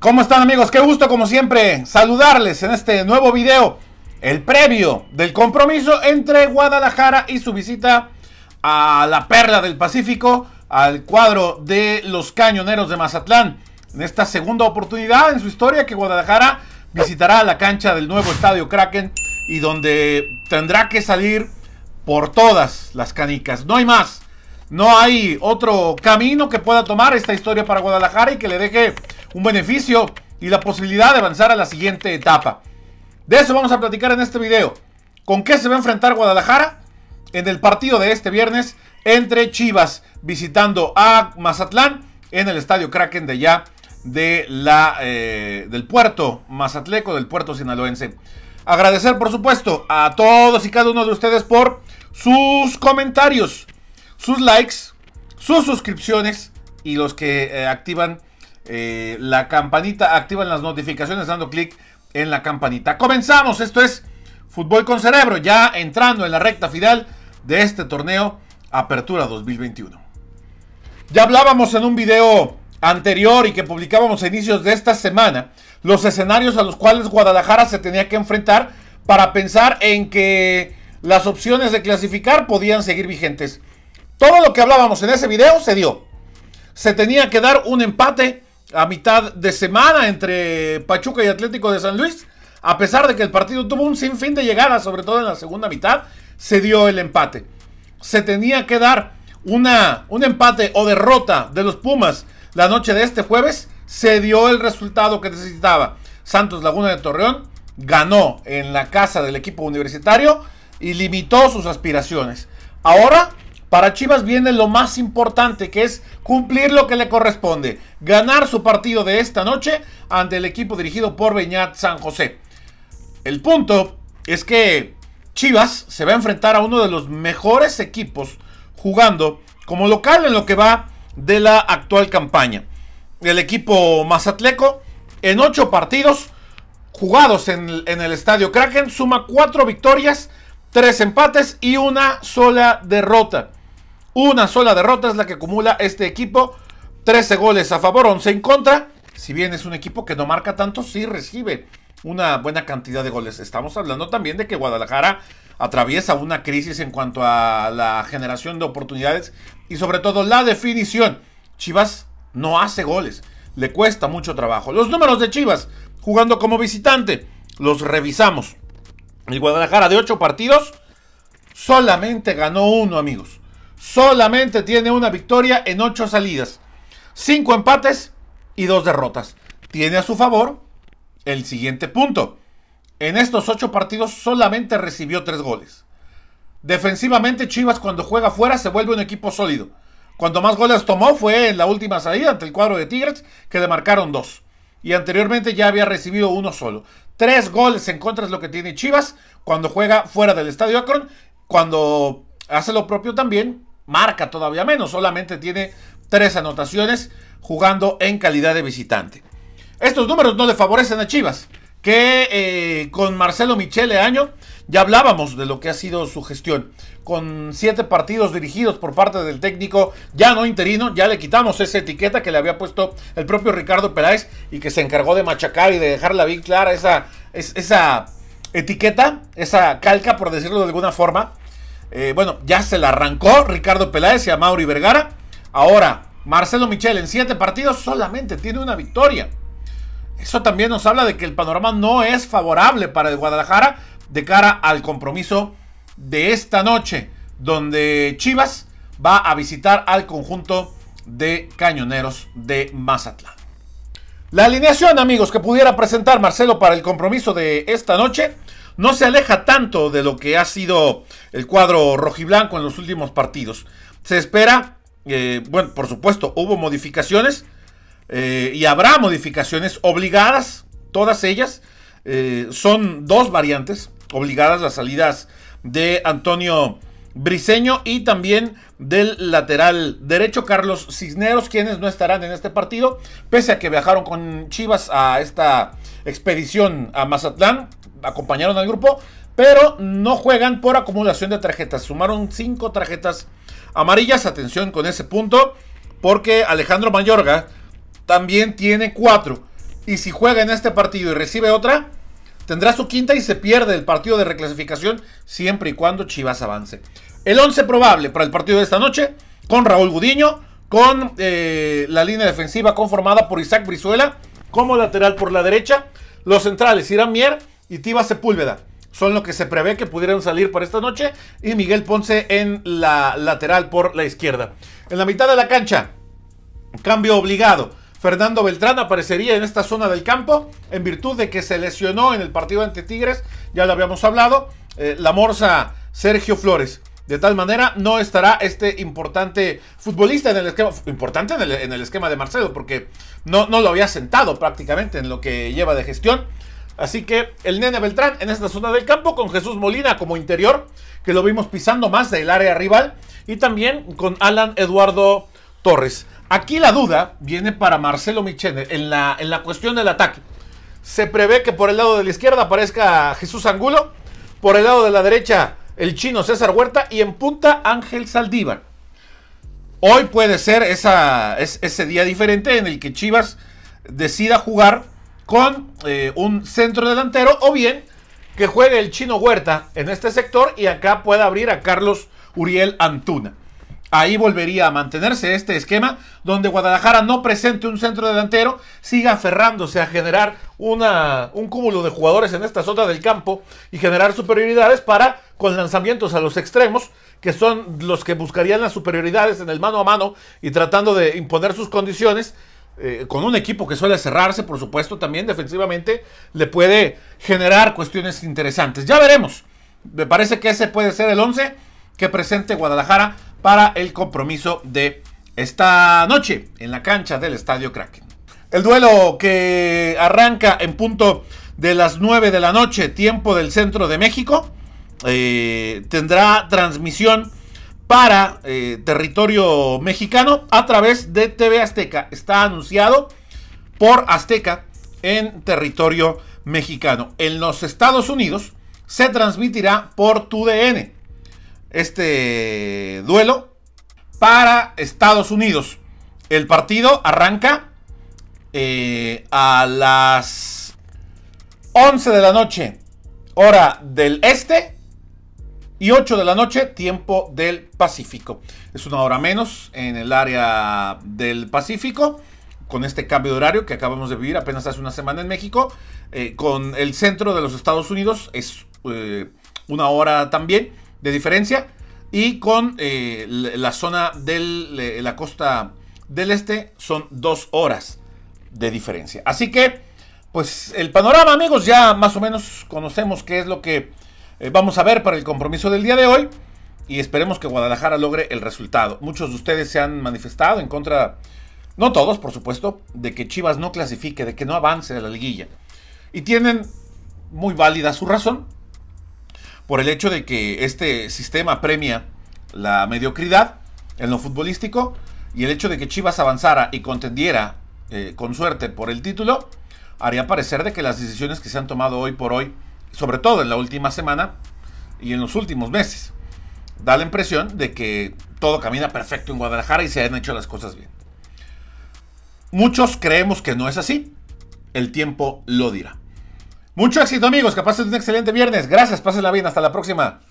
¿Cómo están amigos? Qué gusto como siempre saludarles en este nuevo video, el previo del compromiso entre Guadalajara y su visita a la Perla del Pacífico, al cuadro de los Cañoneros de Mazatlán. En esta segunda oportunidad en su historia que Guadalajara visitará la cancha del nuevo Estadio Kraken y donde tendrá que salir por todas las canicas. No hay más. No hay otro camino que pueda tomar esta historia para Guadalajara y que le deje un beneficio y la posibilidad de avanzar a la siguiente etapa. De eso vamos a platicar en este video. ¿Con qué se va a enfrentar Guadalajara? En el partido de este viernes entre Chivas visitando a Mazatlán en el Estadio Kraken de allá de la, eh, del puerto mazatleco, del puerto sinaloense. Agradecer por supuesto a todos y cada uno de ustedes por sus comentarios, sus likes, sus suscripciones y los que eh, activan eh, la campanita, activan las notificaciones dando clic en la campanita. Comenzamos, esto es Fútbol con Cerebro, ya entrando en la recta final de este torneo Apertura 2021. Ya hablábamos en un video anterior y que publicábamos a inicios de esta semana los escenarios a los cuales Guadalajara se tenía que enfrentar para pensar en que las opciones de clasificar podían seguir vigentes. Todo lo que hablábamos en ese video se dio. Se tenía que dar un empate a mitad de semana entre Pachuca y Atlético de San Luis. A pesar de que el partido tuvo un sinfín de llegadas, sobre todo en la segunda mitad, se dio el empate. Se tenía que dar una, un empate o derrota de los Pumas la noche de este jueves. Se dio el resultado que necesitaba. Santos Laguna de Torreón ganó en la casa del equipo universitario y limitó sus aspiraciones. Ahora para Chivas viene lo más importante, que es cumplir lo que le corresponde, ganar su partido de esta noche ante el equipo dirigido por Beñat San José. El punto es que Chivas se va a enfrentar a uno de los mejores equipos jugando como local en lo que va de la actual campaña. El equipo mazatleco en ocho partidos jugados en, en el estadio Kraken suma cuatro victorias, tres empates y una sola derrota. Una sola derrota es la que acumula este equipo. 13 goles a favor, 11 en contra. Si bien es un equipo que no marca tanto, sí recibe una buena cantidad de goles. Estamos hablando también de que Guadalajara atraviesa una crisis en cuanto a la generación de oportunidades y sobre todo la definición. Chivas no hace goles, le cuesta mucho trabajo. Los números de Chivas jugando como visitante los revisamos. El Guadalajara de 8 partidos solamente ganó uno, amigos solamente tiene una victoria en ocho salidas, cinco empates y dos derrotas. Tiene a su favor el siguiente punto. En estos ocho partidos solamente recibió tres goles. Defensivamente Chivas cuando juega fuera se vuelve un equipo sólido. Cuando más goles tomó fue en la última salida ante el cuadro de Tigres que le marcaron dos. Y anteriormente ya había recibido uno solo. Tres goles en contra es lo que tiene Chivas cuando juega fuera del Estadio Akron. Cuando hace lo propio también marca todavía menos, solamente tiene tres anotaciones jugando en calidad de visitante. Estos números no le favorecen a Chivas, que eh, con Marcelo Michele Año ya hablábamos de lo que ha sido su gestión. Con siete partidos dirigidos por parte del técnico, ya no interino, ya le quitamos esa etiqueta que le había puesto el propio Ricardo Peláez y que se encargó de machacar y de dejarla bien clara esa, esa etiqueta, esa calca, por decirlo de alguna forma, eh, bueno, ya se la arrancó Ricardo Peláez y a Mauri Vergara. Ahora, Marcelo Michel en siete partidos solamente tiene una victoria. Eso también nos habla de que el panorama no es favorable para el Guadalajara de cara al compromiso de esta noche, donde Chivas va a visitar al conjunto de cañoneros de Mazatlán. La alineación, amigos, que pudiera presentar Marcelo para el compromiso de esta noche no se aleja tanto de lo que ha sido el cuadro rojiblanco en los últimos partidos. Se espera, eh, bueno, por supuesto, hubo modificaciones eh, y habrá modificaciones obligadas, todas ellas. Eh, son dos variantes obligadas las salidas de Antonio Briseño y también del lateral derecho Carlos Cisneros, quienes no estarán en este partido, pese a que viajaron con Chivas a esta expedición a Mazatlán acompañaron al grupo, pero no juegan por acumulación de tarjetas. Sumaron 5 tarjetas amarillas. Atención con ese punto, porque Alejandro Mayorga también tiene cuatro, Y si juega en este partido y recibe otra, tendrá su quinta y se pierde el partido de reclasificación siempre y cuando Chivas avance. El 11 probable para el partido de esta noche con Raúl Gudiño, con eh, la línea defensiva conformada por Isaac Brizuela como lateral por la derecha, los centrales Irán Mier y Tiba Sepúlveda son los que se prevé que pudieran salir por esta noche. Y Miguel Ponce en la lateral por la izquierda. En la mitad de la cancha, cambio obligado. Fernando Beltrán aparecería en esta zona del campo en virtud de que se lesionó en el partido ante Tigres, ya lo habíamos hablado, eh, la morsa Sergio Flores. De tal manera, no estará este importante futbolista en el esquema, importante en el, esquema de Marcelo, porque no, no lo había sentado prácticamente en lo que lleva de gestión. Así que el Nene Beltrán en esta zona del campo con Jesús Molina como interior, que lo vimos pisando más del área rival, y también con Alan Eduardo Torres. Aquí la duda viene para Marcelo Michene en la, en la cuestión del ataque. Se prevé que por el lado de la izquierda aparezca Jesús Angulo, por el lado de la derecha el chino César Huerta y en punta Ángel Saldívar. Hoy puede ser esa, ese día diferente en el que Chivas decida jugar con eh, un centro delantero o bien que juegue el chino Huerta en este sector y acá pueda abrir a Carlos Uriel Antuna. Ahí volvería a mantenerse este esquema donde Guadalajara no presente un centro delantero, siga aferrándose a generar una, un cúmulo de jugadores en esta zona del campo y generar superioridades para, con lanzamientos a los extremos, que son los que buscarían las superioridades en el mano a mano y tratando de imponer sus condiciones, eh, con un equipo que suele cerrarse, por supuesto, también defensivamente, le puede generar cuestiones interesantes. Ya veremos. Me parece que ese puede ser el 11 que presente Guadalajara para el compromiso de esta noche en la cancha del Estadio Kraken. El duelo que arranca en punto de las 9 de la noche, tiempo del centro de México, eh, tendrá transmisión para eh, territorio mexicano a través de TV Azteca. Está anunciado por Azteca en territorio mexicano. En los Estados Unidos se transmitirá por TUDN este duelo para Estados Unidos. El partido arranca eh, a las 11 de la noche, hora del este, y 8 de la noche, tiempo del Pacífico. Es una hora menos en el área del Pacífico, con este cambio de horario que acabamos de vivir apenas hace una semana en México, eh, con el centro de los Estados Unidos, es eh, una hora también de diferencia, y con eh, la zona de la costa del este son dos horas de diferencia. Así que, pues el panorama amigos, ya más o menos conocemos qué es lo que eh, vamos a ver para el compromiso del día de hoy y esperemos que Guadalajara logre el resultado. Muchos de ustedes se han manifestado en contra, no todos por supuesto, de que Chivas no clasifique, de que no avance a la liguilla. Y tienen muy válida su razón por el hecho de que este sistema premia la mediocridad en lo futbolístico y el hecho de que Chivas avanzara y contendiera eh, con suerte por el título haría parecer de que las decisiones que se han tomado hoy por hoy sobre todo en la última semana y en los últimos meses. Da la impresión de que todo camina perfecto en Guadalajara y se han hecho las cosas bien. Muchos creemos que no es así. El tiempo lo dirá. Mucho éxito amigos, que pasen un excelente viernes. Gracias, pásenla bien, hasta la próxima.